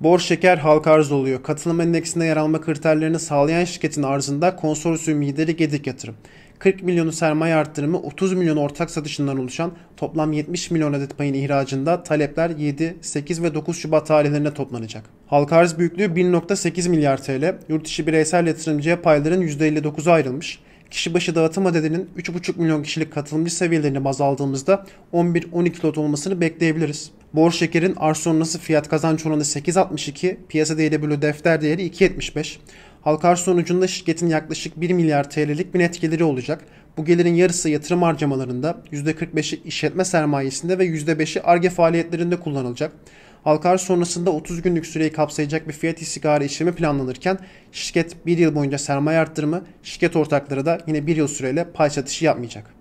Bor şeker halka arz oluyor. Katılım endeksinde yer alma kriterlerini sağlayan şirketin arzında konsorsiyum lideri Gedik Yatırım. 40 milyonu sermaye arttırımı 30 milyon ortak satışından oluşan toplam 70 milyon adet payın ihracında talepler 7, 8 ve 9 Şubat tarihlerine toplanacak. Halka arz büyüklüğü 1.8 milyar TL, yurt içi bireysel yatırımcıya payların %59'a ayrılmış. Kişi başı dağıtım adedinin 3,5 milyon kişilik katılımcı seviyelerini baz aldığımızda 11-12 lot olmasını bekleyebiliriz. Bor şekerin arz sonrası fiyat kazanç oranı 8.62, piyasa değeri bölü defter değeri 2.75. Halka arz sonucunda şirketin yaklaşık 1 milyar TL'lik bir net geliri olacak. Bu gelirin yarısı yatırım harcamalarında, %45'i işletme sermayesinde ve %5'i ARGE faaliyetlerinde kullanılacak. Halka arz sonrasında 30 günlük süreyi kapsayacak bir fiyat istikrarı işlemi planlanırken şirket 1 yıl boyunca sermaye arttırımı, şirket ortakları da yine 1 yıl süreyle pay satışı yapmayacak.